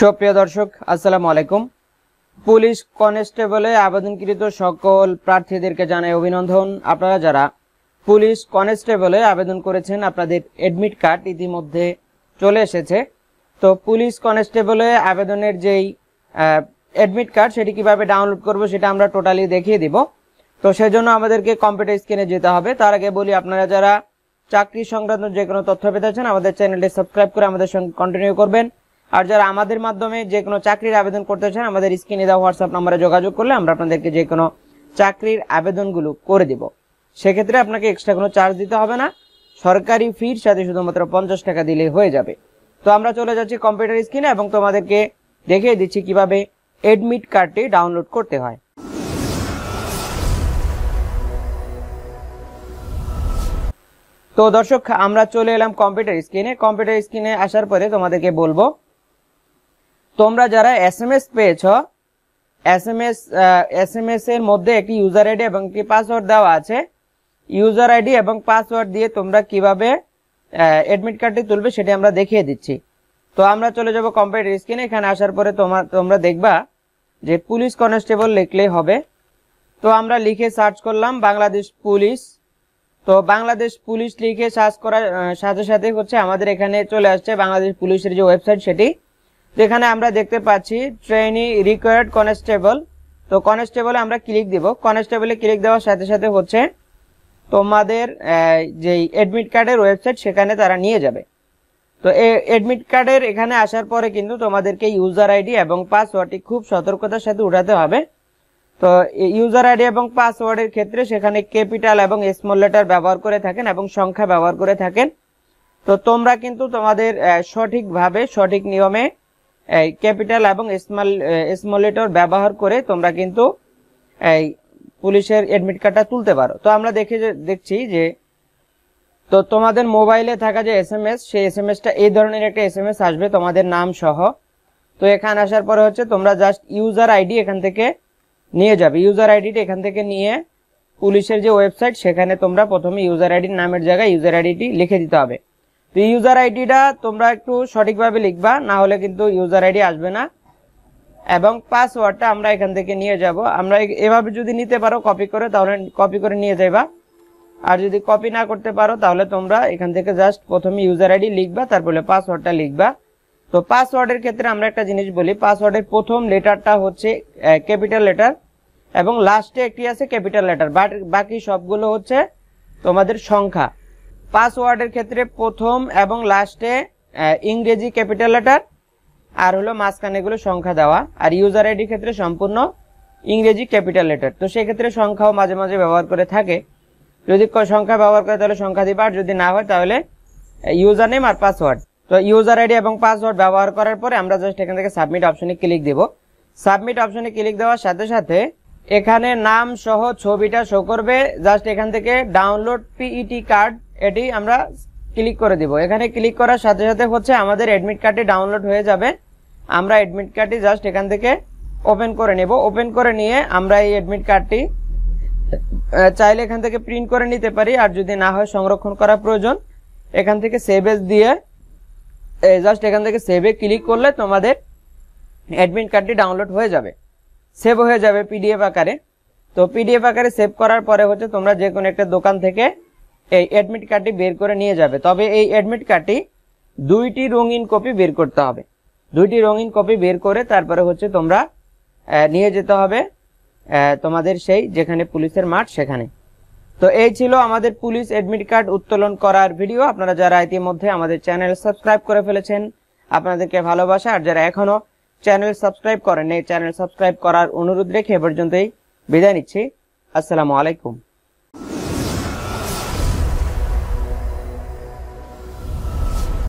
সুপ্রিয় দর্শক আসসালামু আলাইকুম পুলিশ কনস্টেবলে আবেদনকৃত সকল প্রার্থীদেরকে জানাই অভিনন্দন আপনারা যারা পুলিশ কনস্টেবলে আবেদন করেছেন আপনাদের এডমিট কার্ড ইতিমধ্যে চলে এসেছে তো পুলিশ কনস্টেবলে আবেদনের যেই এডমিট কার্ড সেটি কিভাবে ডাউনলোড করব সেটা আমরা টোটালি দেখিয়ে দিব তো সেজন্য আমাদেরকে কম্পিউটার স্ক্রিনে যেতে হবে তার আগে বলি আপনারা যারা চাকরি সংক্রান্ত যে কোনো তথ্য পেতে চান আমাদের চ্যানেলটি সাবস্ক্রাইব করে আমাদের সঙ্গে কন্টিনিউ করবেন আর যারা আমাদের মাধ্যমে যে কোনো চাকরির আবেদন করতে চান আমাদের স্ক্রিনে দেওয়া হোয়াটসঅ্যাপ নাম্বারে যোগাযোগ করলে আমরা আপনাদেরকে যে কোনো চাকরির আবেদনগুলো করে দেব সেক্ষেত্রে আপনাকে এক্সট্রা কোনো চার্জ দিতে হবে না সরকারি ফির সাথে শুধুমাত্র পঞ্চাশ টাকা দিলে হয়ে যাবে তো আমরা চলে যাচ্ছি কম্পিউটার স্ক্রিনে এবং তোমাদেরকে দেখিয়ে দিচ্ছি কিভাবে এডমিট কার্ডটি ডাউনলোড করতে হয় তো দর্শক আমরা চলে এলাম কম্পিউটার স্ক্রিনে কম্পিউটার স্ক্রিনে আসার পরে তোমাদেরকে বলবো তোমরা যারা এস এম এস পেয়েছ S M S S M S এর মধ্যে একটি ইউজার আইডি এবং একটি পাসওয়ার্ড দেওয়া আছে ইউজার আইডি এবং পাসওয়ার্ড দিয়ে তোমরা কিভাবে অ্যাডমিট কার্ডটি তুলবে সেটি আমরা দেখিয়ে দিচ্ছি তো আমরা চলে যাব কম্পিউটার স্ক্রিনে এখানে আসার পরে তোমার তোমরা দেখবা যে পুলিশ কনস্টেবল লিখলেই হবে তো আমরা লিখে সার্চ করলাম বাংলাদেশ পুলিশ তো বাংলাদেশ পুলিশ লিখে সার্চ করার সাথে সাথে হচ্ছে আমাদের এখানে চলে আসছে বাংলাদেশ পুলিশের যে ওয়েবসাইট সেটি যেখানে আমরা দেখতে পাচ্ছি ট্রেনি রিকোয়ার্ড কনস্টেবল তো কনস্টেবলে আমরা ক্লিক দেব কনস্টেবলে ক্লিক দেওয়ার সাথে সাথে হচ্ছে তোমাদের যেই অ্যাডমিট কার্ডের ওয়েবসাইট সেখানে তারা নিয়ে যাবে তো অ্যাডমিট কার্ডের এখানে আসার পরে কিন্তু তোমাদেরকে ইউজার আইডি এবং পাসওয়ার্ডটি খুব সতর্কতার সাথে উঠাতে হবে তো ইউজার আইডি এবং পাসওয়ার্ডের ক্ষেত্রে সেখানে ক্যাপিটাল এবং স্মল লেটার ব্যবহার করে থাকেন এবং সংখ্যা ব্যবহার করে থাকেন তো তোমরা কিন্তু তোমাদের সঠিকভাবে সঠিক নিয়মে এই ক্যাপিটাল এবং স্মল স্মল লেটার ব্যবহার করে তোমরা কিন্তু এই পুলিশের অ্যাডমিট কার্ডটা তুলতে পারো তো আমরা দেখে দেখছি যে তো তোমাদের মোবাইলে থাকা যে এস এম এস সেই এস এম এসটা এই ধরনের একটা এস এম এস আসবে তোমাদের নাম সহ তো এখানে আসার পরে হচ্ছে তোমরা জাস্ট ইউজার আইডি এখান থেকে নিয়ে যাবে ইউজার আইডিটা এখান থেকে নিয়ে পুলিশের যে ওয়েবসাইট সেখানে তোমরা প্রথমে ইউজার আইডির নামের জায়গায় ইউজার আইডিটি লিখে দিতে হবে তো ইউজার আইডিটা তোমরা একটু সঠিকভাবে লিখবা না হলে কিন্তু ইউজার আইডি আসবে না এবং পাসওয়ার্ডটা আমরা এখান থেকে নিয়ে যাব আমরা এভাবে যদি নিতে পারো কপি করে তাহলে কপি করে নিয়ে যাবা আর যদি কপি না করতে পারো তাহলে তোমরা এখান থেকে জাস্ট প্রথমে ইউজার আইডি লিখবা তারপরে পাসওয়ার্ডটা লিখবা তো পাসওয়ার্ডের ক্ষেত্রে আমরা একটা জিনিস বলি পাসওয়ার্ডের প্রথম লেটারটা হচ্ছে ক্যাপিটাল লেটার এবং লাস্টে একটি আছে ক্যাপিটাল লেটার বাকি সবগুলো হচ্ছে তোমাদের সংখ্যা পাসওয়ার্ডের ক্ষেত্রে প্রথম এবং লাস্টে ইংরেজি ক্যাপিটাল লেটার আর হলো মাঝখানে এগুলো সংখ্যা দেওয়া আর ইউজার আইডির ক্ষেত্রে সম্পূর্ণ ইংরেজি ক্যাপিটাল লেটার তো সেক্ষেত্রে সংখ্যাও মাঝে মাঝে ব্যবহার করে থাকে যদি সংখ্যা ব্যবহার করে তাহলে সংখ্যা দিবা আর যদি না হয় তাহলে ইউজার নেম আর পাসওয়ার্ড তো ইউজার আইডি এবং পাসওয়ার্ড ব্যবহার করার পরে আমরা জাস্ট এখান থেকে সাবমিট অপশনে ক্লিক দেব সাবমিট অপশনে ক্লিক দেওয়ার সাথে সাথে এখানে নাম সহ ছবিটা শো করবে জাস্ট এখান থেকে ডাউনলোড পিইটি কার্ড এটি আমরা ক্লিক করে দিব এখানে ক্লিক করার সাথে সাথে হচ্ছে আমাদের অ্যাডমিট কার্ডটি ডাউনলোড হয়ে যাবে আমরা অ্যাডমিট কার্ডটি জাস্ট এখান থেকে ওপেন করে নেব ওপেন করে নিয়ে আমরা এই অ্যাডমিট কার্ডটি চাইলে এখান থেকে প্রিন্ট করে নিতে পারি আর যদি না হয় সংরক্ষণ করা প্রয়োজন এখান থেকে সেভেজ দিয়ে জাস্ট এখান থেকে সেভে ক্লিক করলে তোমাদের অ্যাডমিট কার্ডটি ডাউনলোড হয়ে যাবে সেভ হয়ে যাবে পিডিএফ আকারে তো পিডিএফ আকারে সেভ করার পরে হচ্ছে তোমরা যে কোনো একটা দোকান থেকে এই অ্যাডমিট কার্ডটি বের করে নিয়ে যাবে তবে এই অ্যাডমিট কার্ডটি দুইটি রঙিন কপি বের করতে হবে দুইটি রঙিন কপি বের করে তারপরে হচ্ছে তোমরা নিয়ে যেতে হবে তোমাদের সেই যেখানে পুলিশের মাঠ সেখানে তো এই ছিল আমাদের পুলিশ অ্যাডমিট কার্ড উত্তোলন করার ভিডিও আপনারা যারা ইতিমধ্যে আমাদের চ্যানেল সাবস্ক্রাইব করে ফেলেছেন আপনাদেরকে ভালোবাসা আর যারা এখনও চ্যানেল সাবস্ক্রাইব করেন এই চ্যানেল সাবস্ক্রাইব করার অনুরোধ রেখে এ পর্যন্তই বিদায় নিচ্ছি আসসালামু আলাইকুম